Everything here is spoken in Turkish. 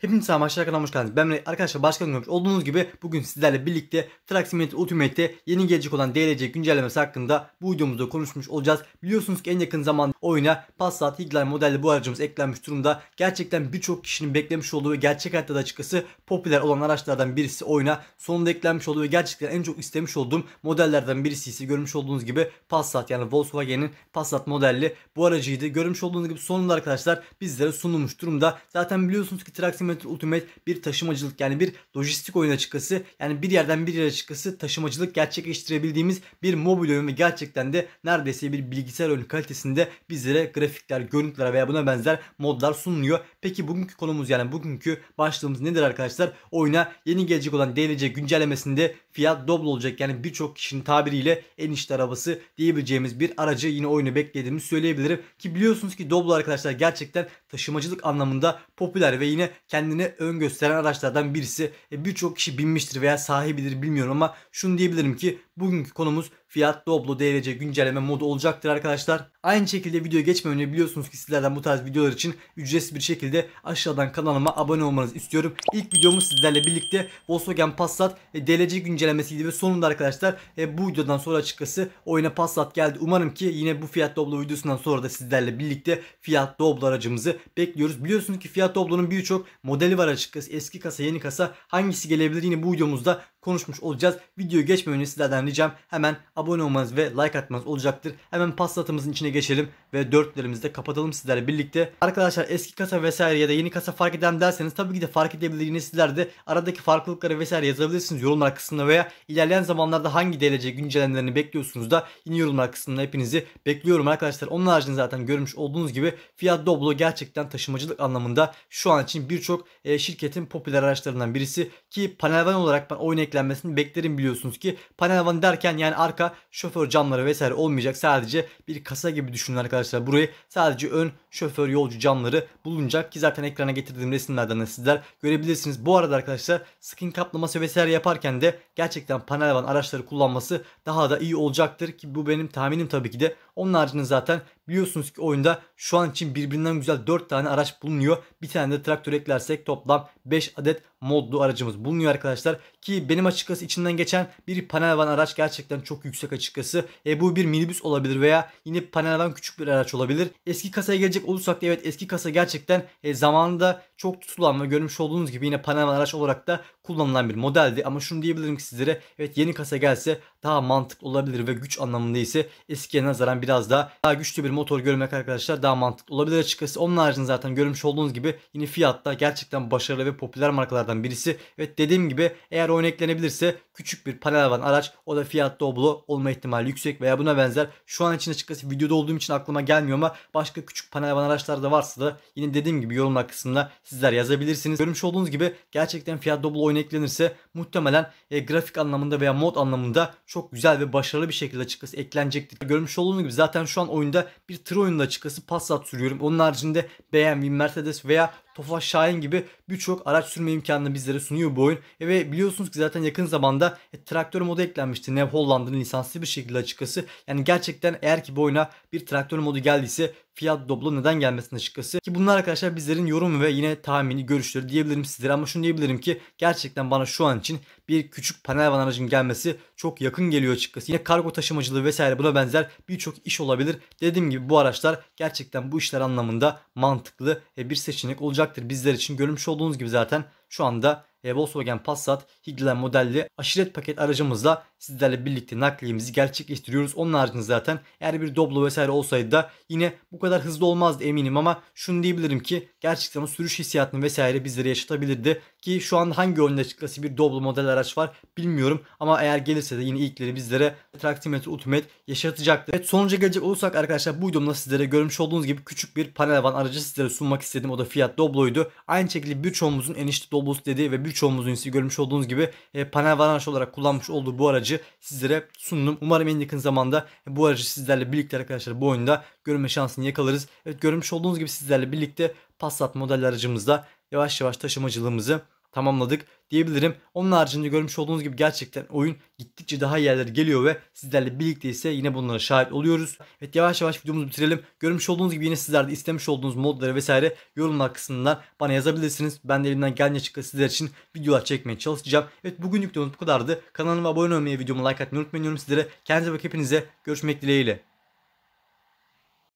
Hepinize amaçlar kanalına hoş geldiniz. Ben arkadaşlar başka görmüş olduğunuz gibi bugün sizlerle birlikte Truck Simulator Ultimate'te yeni gelecek olan DLC güncellemesi hakkında bu videomuzda konuşmuş olacağız. Biliyorsunuz ki en yakın zamanda oyuna Passat Higlar modelli bu aracımız eklenmiş durumda. Gerçekten birçok kişinin beklemiş olduğu ve gerçek hayatta da açıkçası popüler olan araçlardan birisi oyuna sonunda eklenmiş olduğu ve gerçekten en çok istemiş olduğum modellerden birisi ise görmüş olduğunuz gibi Passat yani Volkswagen'in Passat modelli bu aracıydı. Görmüş olduğunuz gibi sonunda arkadaşlar bizlere sunulmuş durumda. Zaten biliyorsunuz ki Truck Ultimate Ultimate bir taşımacılık yani bir lojistik oyun açıkçası yani bir yerden bir yere açıkçası taşımacılık gerçekleştirebildiğimiz bir mobil oyun ve gerçekten de neredeyse bir bilgisayar oyunu kalitesinde bizlere grafikler, görüntüler veya buna benzer modlar sunuluyor. Peki bugünkü konumuz yani bugünkü başlığımız nedir arkadaşlar? Oyuna yeni gelecek olan DLC güncellemesinde fiyat double olacak. Yani birçok kişinin tabiriyle enişte arabası diyebileceğimiz bir aracı yine oyunu beklediğimi söyleyebilirim. Ki biliyorsunuz ki double arkadaşlar gerçekten taşımacılık anlamında popüler ve yine kendi kendini ön gösteren araçlardan birisi. E, Birçok kişi binmiştir veya sahibidir bilmiyorum ama şunu diyebilirim ki bugünkü konumuz fiyat Doblo DLC güncelleme modu olacaktır arkadaşlar. Aynı şekilde videoya geçmeden önce biliyorsunuz ki sizlerden bu tarz videolar için ücretsiz bir şekilde aşağıdan kanalıma abone olmanızı istiyorum. İlk videomuz sizlerle birlikte Volkswagen Passat e, DLC güncellemesiydi ve sonunda arkadaşlar e, bu videodan sonra açıkçası oyuna Passat geldi. Umarım ki yine bu fiyat Doblo videosundan sonra da sizlerle birlikte fiyat Doblo aracımızı bekliyoruz. Biliyorsunuz ki fiyat Doblo'nun birçok modeli var açıkçası. Eski kasa, yeni kasa hangisi gelebilir yine bu videomuzda konuşmuş olacağız. Videoyu geçmeden önce sizlerden ricam hemen abone olmanız ve like atmanız olacaktır. Hemen pasta atımızın içine geçelim ve dörtlerimizi de kapatalım sizlerle birlikte. Arkadaşlar eski kasa vesaire ya da yeni kasa fark eden derseniz tabii ki de fark edebildiğiniz sizler de aradaki farklılıkları vesaire yazabilirsiniz yorumlar kısmında veya ilerleyen zamanlarda hangi DLC güncellemelerini bekliyorsunuz da yine yorumlar kısmında hepinizi bekliyorum arkadaşlar. Onun haricinde zaten görmüş olduğunuz gibi Fiat Doblo gerçekten taşımacılık anlamında şu an için birçok e, şirketin popüler araçlarından birisi ki panel van olarak ben oyun eklenmesini beklerim biliyorsunuz ki panel van derken yani arka şoför camları vesaire olmayacak sadece bir kasa gibi düşünün arkadaşlar arkadaşlar. Buraya sadece ön şoför yolcu camları bulunacak ki zaten ekrana getirdiğim resimlerden de sizler görebilirsiniz. Bu arada arkadaşlar skin kaplaması vesaire yaparken de gerçekten panel van araçları kullanması daha da iyi olacaktır ki bu benim tahminim tabii ki de onun haricinde zaten biliyorsunuz ki oyunda şu an için birbirinden güzel 4 tane araç bulunuyor. Bir tane de traktör eklersek toplam 5 adet modlu aracımız bulunuyor arkadaşlar. Ki benim açıkçası içinden geçen bir panel van araç gerçekten çok yüksek açıkçası. E bu bir minibüs olabilir veya yine panel van küçük bir araç olabilir. Eski kasaya gelecek olursak da evet eski kasa gerçekten e, zamanında çok tutulan ve görmüş olduğunuz gibi yine panel van araç olarak da kullanılan bir modeldi. Ama şunu diyebilirim ki sizlere evet yeni kasa gelse daha mantıklı olabilir ve güç anlamında ise eskiye nazaran bir biraz daha, daha güçlü bir motor görmek arkadaşlar daha mantıklı olabilir açıkçası. Onun haricinde zaten görmüş olduğunuz gibi yine fiyatta gerçekten başarılı ve popüler markalardan birisi. Evet dediğim gibi eğer oynaklenebilirse küçük bir panel alan araç o da Fiat Doblo olma ihtimali yüksek veya buna benzer. Şu an için açıkçası videoda olduğum için aklıma gelmiyor ama başka küçük panel alan araçlar da varsa da yine dediğim gibi yorumlar kısmına sizler yazabilirsiniz. Görmüş olduğunuz gibi gerçekten Fiat Doblo oynaklenirse muhtemelen e, grafik anlamında veya mod anlamında çok güzel ve başarılı bir şekilde açıkçası eklenecektir. Görmüş olduğunuz gibi Zaten şu an oyunda bir tır oyunun açıkçası Passat sürüyorum. Onun haricinde BMW, Mercedes veya Tofaş Şahin gibi birçok araç sürme imkanını bizlere sunuyor bu oyun. E ve biliyorsunuz ki zaten yakın zamanda e, traktör modu eklenmişti. Nev Hollanda'nın lisanslı bir şekilde açıkçası. Yani gerçekten eğer ki bu oyuna bir traktör modu geldiyse Fiat Doblo neden gelmesin açıkçası. Ki bunlar arkadaşlar bizlerin yorumu ve yine tahmini görüşleri diyebilirim sizlere ama şunu diyebilirim ki gerçekten bana şu an için bir küçük panel van aracın gelmesi çok yakın geliyor açıkçası. Yine kargo taşımacılığı vesaire buna benzer birçok iş olabilir. Dediğim gibi bu araçlar gerçekten bu işler anlamında mantıklı e, bir seçenek olacak olacaktır bizler için. Görmüş olduğunuz gibi zaten şu anda e, Volkswagen Passat Higlen modelli aşiret paket aracımızla sizlerle birlikte nakliyemizi gerçekleştiriyoruz. Onun haricinde zaten eğer bir Doblo vesaire olsaydı da yine bu kadar hızlı olmazdı eminim ama şunu diyebilirim ki gerçekten o sürüş hissiyatını vesaire bizlere yaşatabilirdi. Ki şu an hangi oyunda açıkçası bir Doblo model araç var bilmiyorum ama eğer gelirse de yine ilkleri bizlere Traktimetre Ultimate yaşatacaktı. Evet sonuca gelecek olursak arkadaşlar bu videomda sizlere görmüş olduğunuz gibi küçük bir panel van aracı sizlere sunmak istedim. O da Fiat Doblo'ydu. Aynı şekilde birçoğumuzun enişte Doblo'su dediği ve birçoğumuzun ise görmüş olduğunuz gibi e, panel van araç olarak kullanmış olduğu bu aracı aracı sizlere sundum. Umarım en yakın zamanda bu aracı sizlerle birlikte arkadaşlar bu oyunda görme şansını yakalarız. Evet görmüş olduğunuz gibi sizlerle birlikte Passat model aracımızda yavaş yavaş taşımacılığımızı tamamladık diyebilirim. Onun haricinde görmüş olduğunuz gibi gerçekten oyun gittikçe daha iyi yerlere geliyor ve sizlerle birlikte ise yine bunlara şahit oluyoruz. Evet yavaş yavaş videomuzu bitirelim. Görmüş olduğunuz gibi yine sizler de istemiş olduğunuz modları vesaire yorumlar kısmından bana yazabilirsiniz. Ben de elimden geldiğince açıkça sizler için videolar çekmeye çalışacağım. Evet bugünlük de bu kadardı. Kanalıma abone olmayı, videomu like atmayı unutmayın. Sizlere kendinize bak hepinize görüşmek dileğiyle.